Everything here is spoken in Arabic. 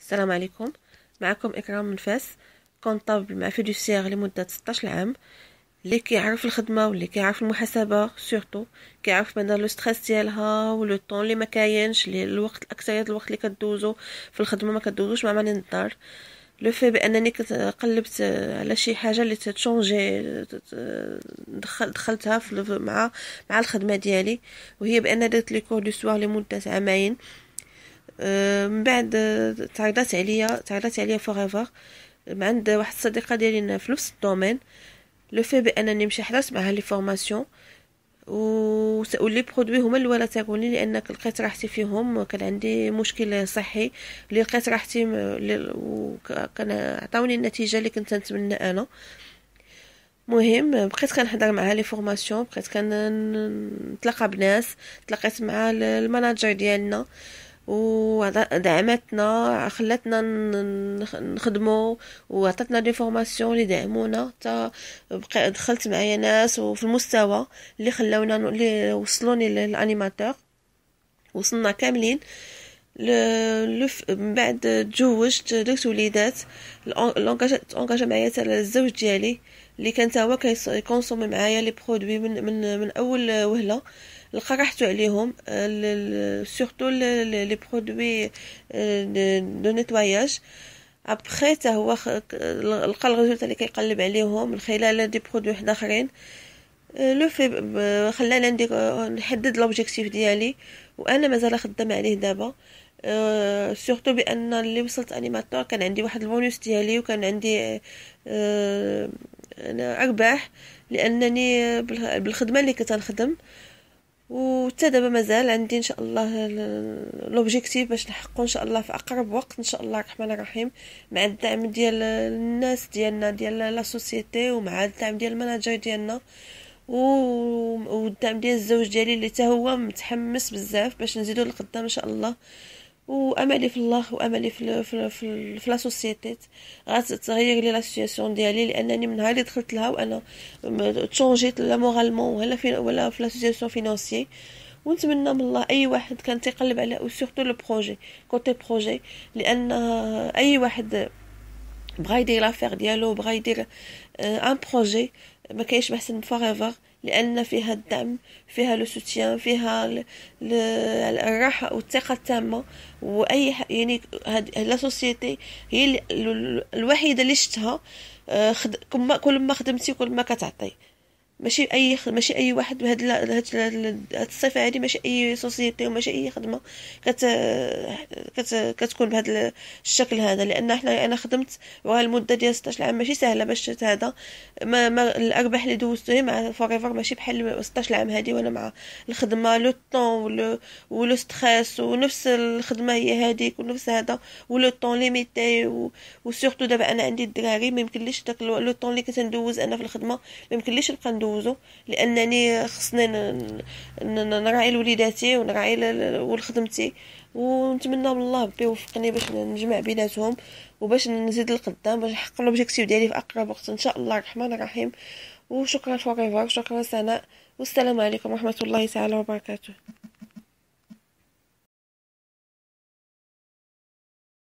السلام عليكم معكم إكرام من فاس كونطابل مع فيدوسيغ لمدة 16 عام اللي كيعرف الخدمة واللي كيعرف المحاسبة سورتو كيعرف بان لو ستريس ديالها ولو طون اللي ما كاينش الوقت الأكثرية الوقت اللي كدوزو في الخدمة ما كدوزوش مع مالين الدار لو في بانني قلبت على شي حاجه اللي تشونجي دخل دخلتها في مع مع الخدمه ديالي وهي بان درت لي كور دو سوار لمده عامين آه، من بعد آه، تعرضت عليا تعرضت عليا مع عند واحد الصديقه ديالي في نفس الدومين لو في بانني مشي حضرت معها لي فورماسيون و لي برودوي هما اللي ولا تاكوني لانك لقيت راحتي فيهم كان عندي مشكل صحي اللي لقيت راحتي م... وكان عطاوني النتيجه اللي كنت نتمنى انا مهم بقيت كنحضر معها لي فورماسيون بقيت كنتلاقى بناس تلاقيت مع المناجر ديالنا ودعمتنا خلتنا نخدمو وعطتنا دي فورماسيون اللي دعمونا تا دخلت معايا ناس وفي المستوى اللي خلاونا اللي وصلوني للانيماتور وصلنا كاملين لف من بعد تزوجت درت وليدات اونكاجا معايا حتى الزوج ديالي اللي كان تا هو كيكونسومي معايا لي برودوي من, من من اول وهله لقى راحتو عليهم سورتو لي برودوي دو نيتواياج ابخي تا هو لقى الريزولتا اللي كيقلب عليهم من خلال دي برودوي حدا اخرين لو في خلاني ندير آه، نحدد لوبجيكتيف ديالي وانا مازال خدامه عليه دابا سورتو آه، بان اللي وصلت انيماتور كان عندي واحد البونوس ديالي وكان عندي آه، انا ارباح لانني بالخدمه اللي كنت نخدم وحتى دابا مازال عندي ان شاء الله لوبجيكتيف باش نحقو ان شاء الله في اقرب وقت ان شاء الله الرحمن الرحيم مع الدعم ديال الناس ديالنا ديال لا سوسيتي ومع الدعم ديال المناجر ديالنا والدعم ديال الزوج ديالي اللي حتى هو متحمس بزاف باش نزيدو لقدام ان شاء الله واملي في الله واملي في ال في, ال في, ال في لاسوسيتيت غتغير لي سيتياسيون ديالي لانني من نهار اللي دخلت لها وانا تشونجيت لا مورالمون ولا في ولا في سيتياسيون فينانسي ونتمنى من الله اي واحد كان تيقلب على سورتو لو بروجي كوتي بروجي لان اي واحد بغا يدير لافير ديالو بغا يدير ان آه، بروجي ما كاينش محسن فوريفر لان فيها الدعم فيها لو سوتيان فيها ل... ل... الراحه والثقه التامه واي يعني هاد لا سوسيتي هي ال... الوحيده اللي شتها آه، كل كل ما خدمتي كل ما كتعطي ماشي اي ماشي اي واحد بهاد هاد الصفه هادي ماشي اي سوسيتي وماشي اي خدمه كت... كت... كتكون بهذا الشكل هذا لان احنا انا خدمت وهاد المده ديال 16 عام ماشي سهله باش هذا ما... ما الارباح اللي دوزته مع فوريفر ماشي بحال 16 عام هادي وانا مع الخدمه لو طون ولو ولو ستريس ونفس الخدمه هي هذيك ونفس هذا ولو طون ليميتي و... وسورتو دابا انا عندي الدراري ما يمكنليش داك لو طون اللي كنت ندوز انا في الخدمه ما يمكنليش نبقى ندوز ندوزو لانني خصني نراعي لوليداتي ونراعي ولخدمتي ونتمنى من الله ربي يوفقني باش نجمع بيناتهم وباش نزيد القدام باش نحقق لوبجيكتيف ديالي في اقرب وقت ان شاء الله الرحمن الرحيم وشكرا فوريفر وشكرا سناء والسلام عليكم ورحمه الله تعالى وبركاته